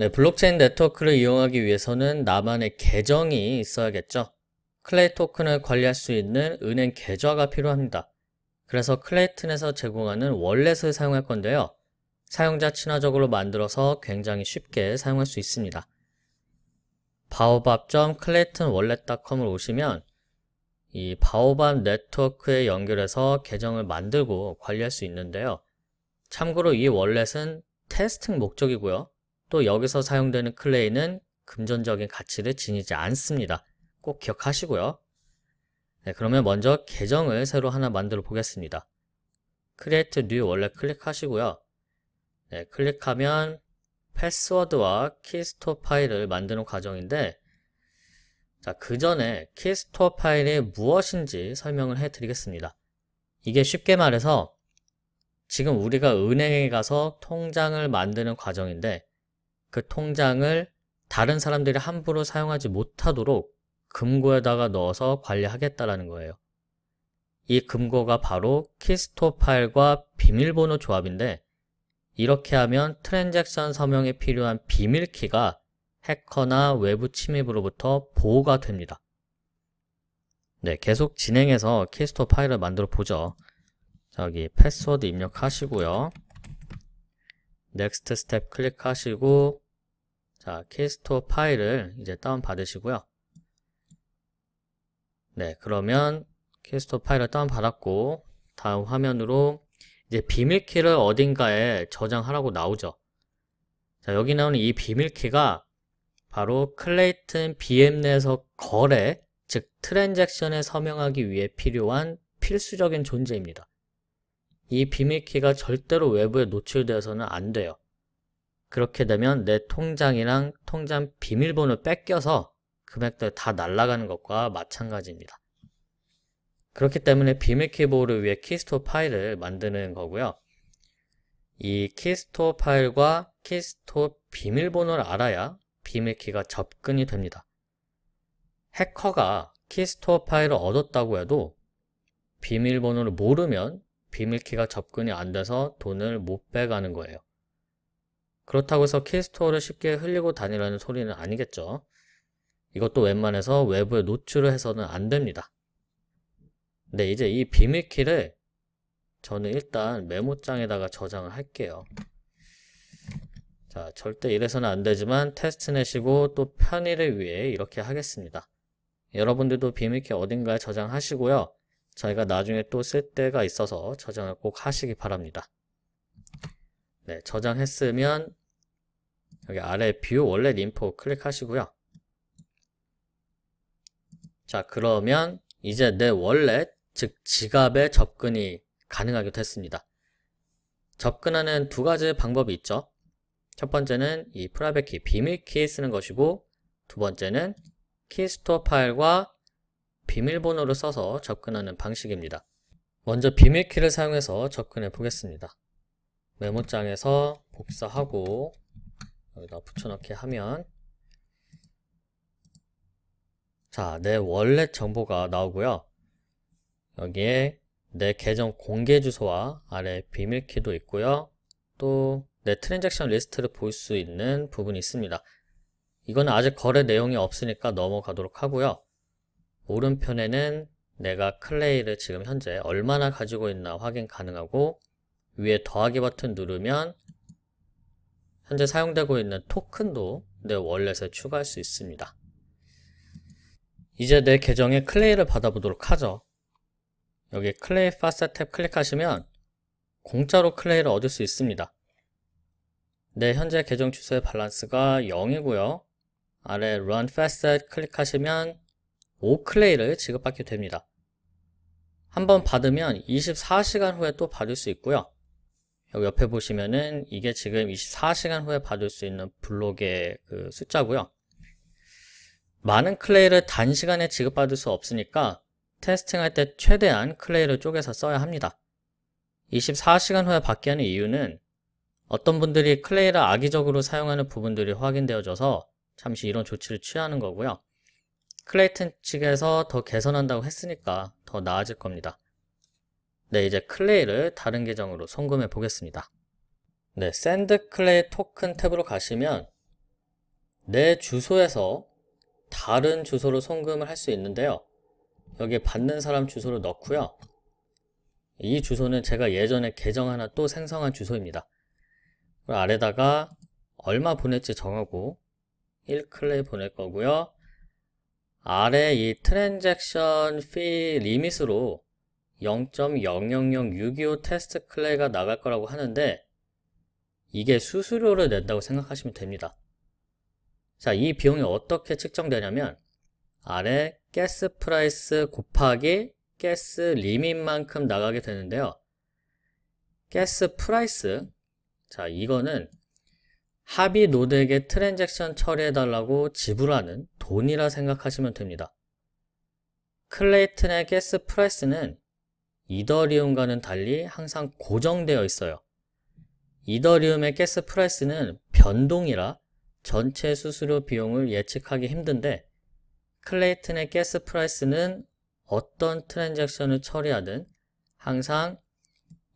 네, 블록체인 네트워크를 이용하기 위해서는 나만의 계정이 있어야겠죠. 클레이 토큰을 관리할 수 있는 은행 계좌가 필요합니다. 그래서 클레이튼에서 제공하는 월렛을 사용할 건데요. 사용자 친화적으로 만들어서 굉장히 쉽게 사용할 수 있습니다. 바오밥.claytonwallet.com을 오시면 이 바오밥 네트워크에 연결해서 계정을 만들고 관리할 수 있는데요. 참고로 이 월렛은 테스팅 목적이고요. 또 여기서 사용되는 클레이는 금전적인 가치를 지니지 않습니다. 꼭 기억하시고요. 네, 그러면 먼저 계정을 새로 하나 만들어 보겠습니다. Create New 원래 클릭하시고요. 네, 클릭하면 패스워드와 키스토어 파일을 만드는 과정인데 자, 그 전에 키스토어 파일이 무엇인지 설명을 해드리겠습니다. 이게 쉽게 말해서 지금 우리가 은행에 가서 통장을 만드는 과정인데 그 통장을 다른 사람들이 함부로 사용하지 못하도록 금고에다가 넣어서 관리하겠다라는 거예요. 이 금고가 바로 키스토 파일과 비밀번호 조합인데 이렇게 하면 트랜잭션 서명에 필요한 비밀키가 해커나 외부 침입으로부터 보호가 됩니다. 네, 계속 진행해서 키스토 파일을 만들어 보죠. 저기 패스워드 입력하시고요. 넥스트 스텝 클릭하시고 자, 키스토 파일을 이제 다운 받으시고요. 네, 그러면 키스토 파일을 다운 받았고 다음 화면으로 이제 비밀키를 어딘가에 저장하라고 나오죠. 자, 여기 나오는 이 비밀키가 바로 클레이튼 BM 내에서 거래, 즉 트랜잭션에 서명하기 위해 필요한 필수적인 존재입니다. 이 비밀키가 절대로 외부에 노출되어서는 안 돼요. 그렇게 되면 내 통장이랑 통장 비밀번호 뺏겨서 금액들 다 날아가는 것과 마찬가지입니다. 그렇기 때문에 비밀키 보호를 위해 키스토 파일을 만드는 거고요. 이 키스토 파일과 키스토 비밀번호를 알아야 비밀키가 접근이 됩니다. 해커가 키스토 파일을 얻었다고 해도 비밀번호를 모르면 비밀키가 접근이 안 돼서 돈을 못 빼가는 거예요. 그렇다고 해서 키스토어를 쉽게 흘리고 다니라는 소리는 아니겠죠. 이것도 웬만해서 외부에 노출을 해서는 안 됩니다. 근데 이제 이 비밀키를 저는 일단 메모장에다가 저장을 할게요. 자, 절대 이래서는 안 되지만 테스트넷이고 또 편의를 위해 이렇게 하겠습니다. 여러분들도 비밀키 어딘가에 저장하시고요. 저희가 나중에 또 쓸 때가 있어서 저장을 꼭 하시기 바랍니다. 네, 저장했으면 여기 아래 뷰 원래 림포 클릭하시고요. 자, 그러면 이제 내 원래 즉 지갑에 접근이 가능하게 됐습니다. 접근하는 두 가지 방법이 있죠. 첫 번째는 이 프라이빗 키 비밀 키 쓰는 것이고 두 번째는 키스토어 파일과 비밀번호를 써서 접근하는 방식입니다. 먼저 비밀키를 사용해서 접근해 보겠습니다. 메모장에서 복사하고 여기다 붙여넣기 하면 자, 내 원래 정보가 나오고요. 여기에 내 계정 공개 주소와 아래 비밀키도 있고요. 또 내 트랜잭션 리스트를 볼 수 있는 부분이 있습니다. 이거는 아직 거래 내용이 없으니까 넘어가도록 하고요. 오른편에는 내가 클레이를 지금 현재 얼마나 가지고 있나 확인 가능하고 위에 더하기 버튼 누르면 현재 사용되고 있는 토큰도 내 월렛에 추가할 수 있습니다. 이제 내 계정에 클레이를 받아보도록 하죠. 여기 클레이 파스탭 클릭하시면 공짜로 클레이를 얻을 수 있습니다. 내 네, 현재 계정 주소의 밸런스가 0이고요. 아래 Run Fast 클릭하시면 5클레이를 지급받게 됩니다. 한번 받으면 24시간 후에 또 받을 수 있고요. 여기 옆에 보시면은 이게 지금 24시간 후에 받을 수 있는 블록의 그 숫자고요. 많은 클레이를 단시간에 지급받을 수 없으니까 테스팅할 때 최대한 클레이를 쪼개서 써야 합니다. 24시간 후에 받게 하는 이유는 어떤 분들이 클레이를 악의적으로 사용하는 부분들이 확인되어져서 잠시 이런 조치를 취하는 거고요. 클레이튼 측에서 더 개선한다고 했으니까 더 나아질 겁니다. 네, 이제 클레이를 다른 계정으로 송금해 보겠습니다. 네, 샌드 클레이 토큰 탭으로 가시면 내 주소에서 다른 주소로 송금을 할 수 있는데요. 여기 받는 사람 주소를 넣고요. 이 주소는 제가 예전에 계정 하나 또 생성한 주소입니다. 아래다가 얼마 보낼지 정하고 1클레이 보낼 거고요. 아래 이 트랜잭션 피 리밋으로 0.000625 테스트 클레이가 나갈 거라고 하는데 이게 수수료를 낸다고 생각하시면 됩니다. 자, 이 비용이 어떻게 측정되냐면 아래 가스 프라이스 곱하기 가스 리밋만큼 나가게 되는데요. 가스 프라이스 자, 이거는 합의 노드에게 트랜잭션 처리해달라고 지불하는 돈이라 생각하시면 됩니다. 클레이튼의 가스 프라이스는 이더리움과는 달리 항상 고정되어 있어요. 이더리움의 가스 프라이스는 변동이라 전체 수수료 비용을 예측하기 힘든데 클레이튼의 가스 프라이스는 어떤 트랜잭션을 처리하든 항상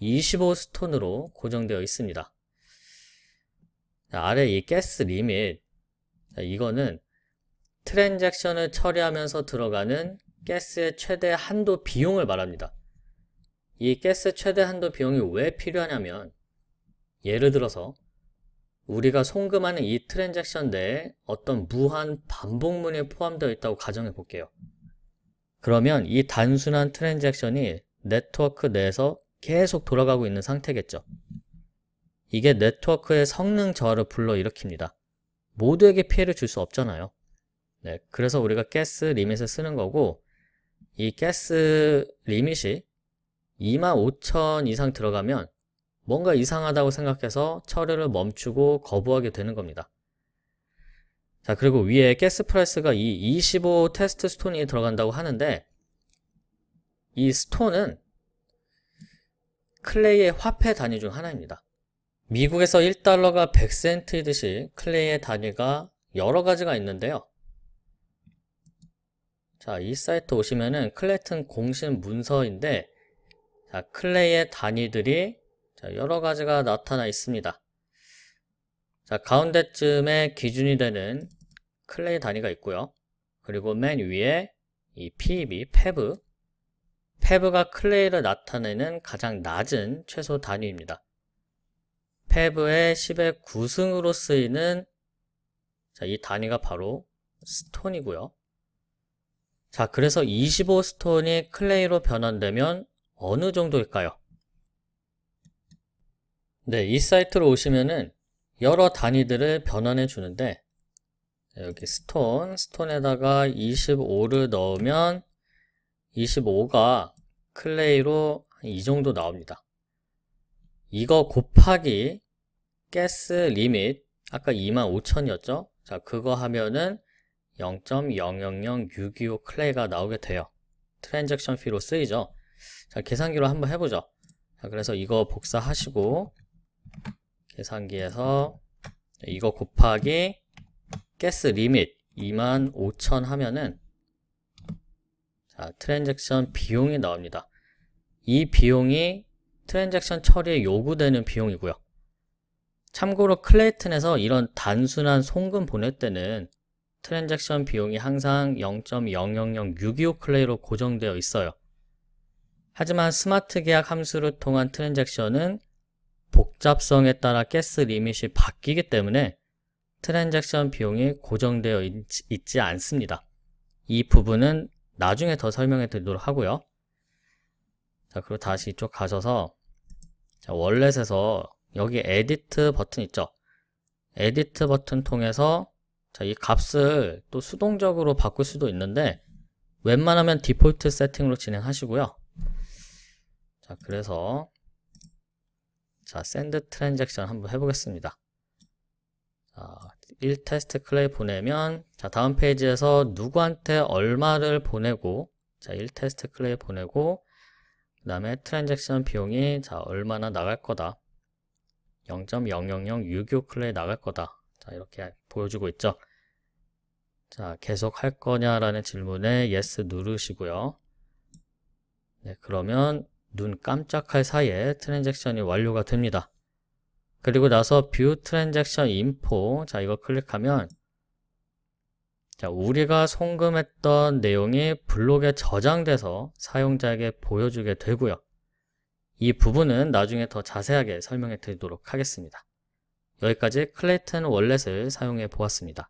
25스톤으로 고정되어 있습니다. 아래 이 가스 리밋 이거는 트랜잭션을 처리하면서 들어가는 가스의 최대 한도 비용을 말합니다. 이 가스 최대 한도 비용이 왜 필요하냐면 예를 들어서 우리가 송금하는 이 트랜잭션 내에 어떤 무한 반복문이 포함되어 있다고 가정해 볼게요. 그러면 이 단순한 트랜잭션이 네트워크 내에서 계속 돌아가고 있는 상태겠죠. 이게 네트워크의 성능 저하를 불러일으킵니다. 모두에게 피해를 줄 수 없잖아요. 네, 그래서 우리가 가스 리밋을 쓰는 거고 이 가스 리밋이 25,000 이상 들어가면 뭔가 이상하다고 생각해서 처리를 멈추고 거부하게 되는 겁니다. 자 그리고 위에 가스 프라이스가 이 25 테스트 스톤이 들어간다고 하는데 이 스톤은 클레이의 화폐 단위 중 하나입니다. 미국에서 1달러가 100센트이듯이 클레이의 단위가 여러 가지가 있는데요. 자, 이 사이트 오시면은 클레튼 공식 문서인데 자, 클레이의 단위들이 자, 여러 가지가 나타나 있습니다. 자, 가운데쯤에 기준이 되는 클레이 단위가 있고요. 그리고 맨 위에 이 PEB, 페브, 페브가 클레이를 나타내는 가장 낮은 최소 단위입니다. 패브의 10의 9승으로 쓰이는 자, 이 단위가 바로 스톤이고요. 자, 그래서 25 스톤이 클레이로 변환되면 어느 정도일까요? 네, 이 사이트로 오시면은 여러 단위들을 변환해 주는데 여기 스톤, 스톤에다가 25를 넣으면 25가 클레이로 이 정도 나옵니다. 이거 곱하기 가스 리밋 아까 25,000이었죠? 자 그거 하면은 0.000625 클레이가 나오게 돼요. 트랜잭션 피로 쓰이죠. 자 계산기로 한번 해보죠. 자 그래서 이거 복사하시고 계산기에서 이거 곱하기 가스 리밋 25,000 하면은 자 트랜잭션 비용이 나옵니다. 이 비용이 트랜잭션 처리에 요구되는 비용이고요. 참고로 클레이튼에서 이런 단순한 송금 보낼 때는 트랜잭션 비용이 항상 0.000625 클레이로 고정되어 있어요. 하지만 스마트 계약 함수를 통한 트랜잭션은 복잡성에 따라 가스 리밋이 바뀌기 때문에 트랜잭션 비용이 고정되어 있, 있지 않습니다. 이 부분은 나중에 더 설명해 드리도록 하고요. 자, 그리고 다시 이쪽 가셔서 자, 월렛에서 여기 에디트 버튼 있죠? 에디트 버튼 통해서 자, 이 값을 또 수동적으로 바꿀 수도 있는데 웬만하면 디폴트 세팅으로 진행하시고요. 자, 그래서 자, send t r 한번 해보겠습니다. 자, 1테스트 클레이 보내면 자, 다음 페이지에서 누구한테 얼마를 보내고 자, 1테스트 클레이 보내고 그 다음에 트랜잭션 비용이 자 얼마나 나갈 거다 0.0006 클레이 나갈 거다 자 이렇게 보여주고 있죠 자 계속 할 거냐라는 질문에 yes 누르시고요 네 그러면 눈 깜짝할 사이에 트랜잭션이 완료가 됩니다 그리고 나서 뷰 트랜잭션 인포 자 이거 클릭하면 자, 우리가 송금했던 내용이 블록에 저장돼서 사용자에게 보여주게 되고요. 이 부분은 나중에 더 자세하게 설명해 드리도록 하겠습니다. 여기까지 클레이튼 월렛을 사용해 보았습니다.